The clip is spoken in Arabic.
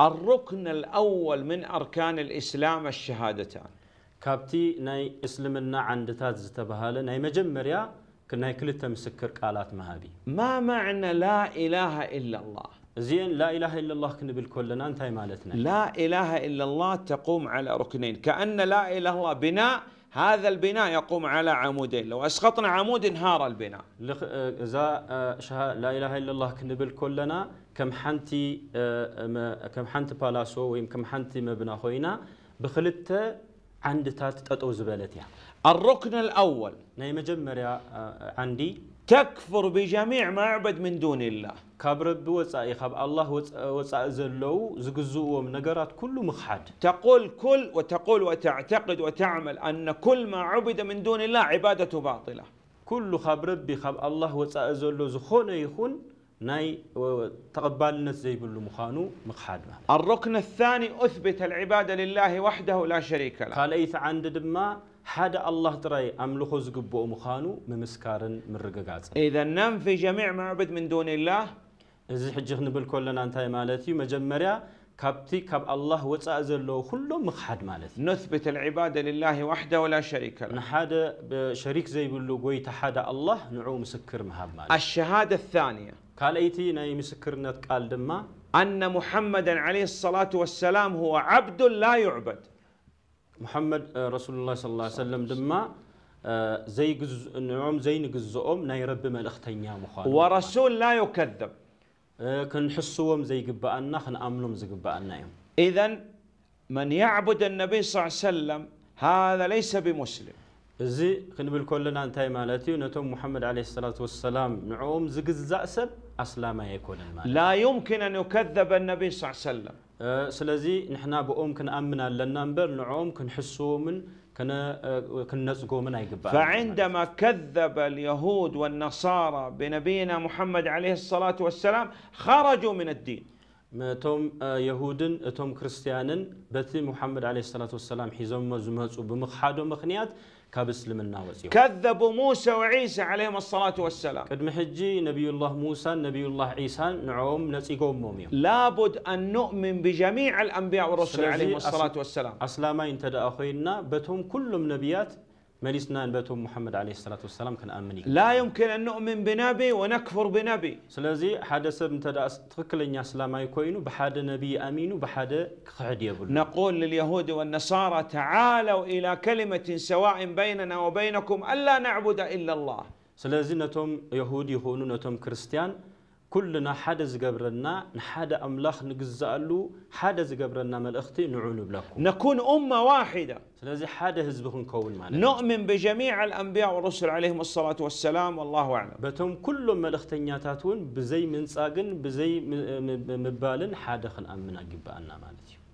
الركن الأول من أركان الإسلام الشهادتان كابتي ناي إسلمنا عند تاز زتبهالة ناي مجمريا كناي كلتا مسكر قالات مهابي ما معنى لا إله إلا الله زين لا إله إلا الله كن بالكلنا أنت مالتنا لا إله إلا الله تقوم على ركنين كأن لا إله إلا الله بناء هذا البناء يقوم على عمودين لو أسقطنا عمود انهار البناء آه، إذا آه، لا إله إلا الله كنبل كلنا كم حنتي آه، كم حنت بالاسو ويم كم حنتي مبنى خوينا بخلت عند تات تطو زبالت يعني. الركن الأول ناي يا آه، عندي تكفر بجميع ما عبد من دون الله كبر بوصائي خب الله آه، وصاء زلو زغزوهم نجرات كله مخحد تقول كل وتقول وتعتقد وتعمل أن كل ما عبد من دون الله عبادة باطلة كل خبر بخب الله وصاء زلو زخونه يخون ناي تقبلنس زي بلو مخانو الركن الثاني أثبت العبادة لله وحده لا شريك له قال إيث عند دماء حد الله تري أملخ زقبو مخانو ممسكار من رقاقات إذا ننفي جميع معبد من دون الله إذا حجخ نبل كلنا أنتي مالتي مجمريا كابتي كاب الله ወፃእ له كله ምክሓድ ማለት نثبت العبادة لله وحده ولا شريك له ለ بشريك زي بلو ጎይታ ሓደ الله نعوم سكر مهاب ማለት الشهادة الثانية قال أيتي ناي مسكرنا قال دما أن محمدا عليه الصلاة والسلام هو عبد لا يعبد محمد رسول الله صلى الله عليه وسلم دما زي نعوم نعم زين جزؤم ناي رب ما الأختين ورسول لا يكذب كن زي جب أن نحن زي جب أن نايم من يعبد النبي صلى الله عليه وسلم هذا ليس بمسلم زي خنبل كلنا أنتي مالتي ونتم محمد عليه الصلاة والسلام نعوم زي جزأسب أصلا ما يكون المال لا يمكن أن يكذب النبي صلى الله عليه وسلم أه، سلزي كن ስለዚ ንሕና ብኦም ክንኣምን من እምበር ንዕኦም ክንሕስዎምን أه، كنزقومن أيقبا فعندما كذب اليهود والنصارى بنبينا محمد عليه الصلاة والسلام خرجوا من الدين متوم يهودن اتوم كريستيانن بثي محمد عليه الصلاه والسلام حزم مزمزو بمخادو مخنيات كابسلم الناوس كذبوا موسى وعيسى عليهم الصلاه والسلام قد محجي نبي الله موسى نبي الله عيسى نعوم نسيقوم موميو لابد ان نؤمن بجميع الانبياء والرسل عليهم الصلاه والسلام اسلاما انت اخوينا بتهم كلهم نبيات مليسنا نبتو محمد عليه الصلاة والسلام كان آمني لا يمكن أن نؤمن بنبي ونكفر بنبي سلازي حدث سب تدا تكل إن يسلم يكوينو بحدا نبي أمينو بحدا قعد يقول نقول لليهود والنصارى تعالوا إلى كلمة سواء بيننا وبينكم ألا نعبد إلا الله سلازي نتم يهود يهونو نتم كريستيان كلنا حد زجبرنا حد أملاخ نجزالو حد زجبرنا ملأختي نعول بلاكم نكون أمة واحدة لازم حد هزبهن كون معنا نؤمن بجميع الأنبياء والرسل عليهم الصلاة والسلام والله أعلم بتم كل ملأختي تاتون بزي من ساقن بزي مبالن حد خن أمن أجيب أنا مالتي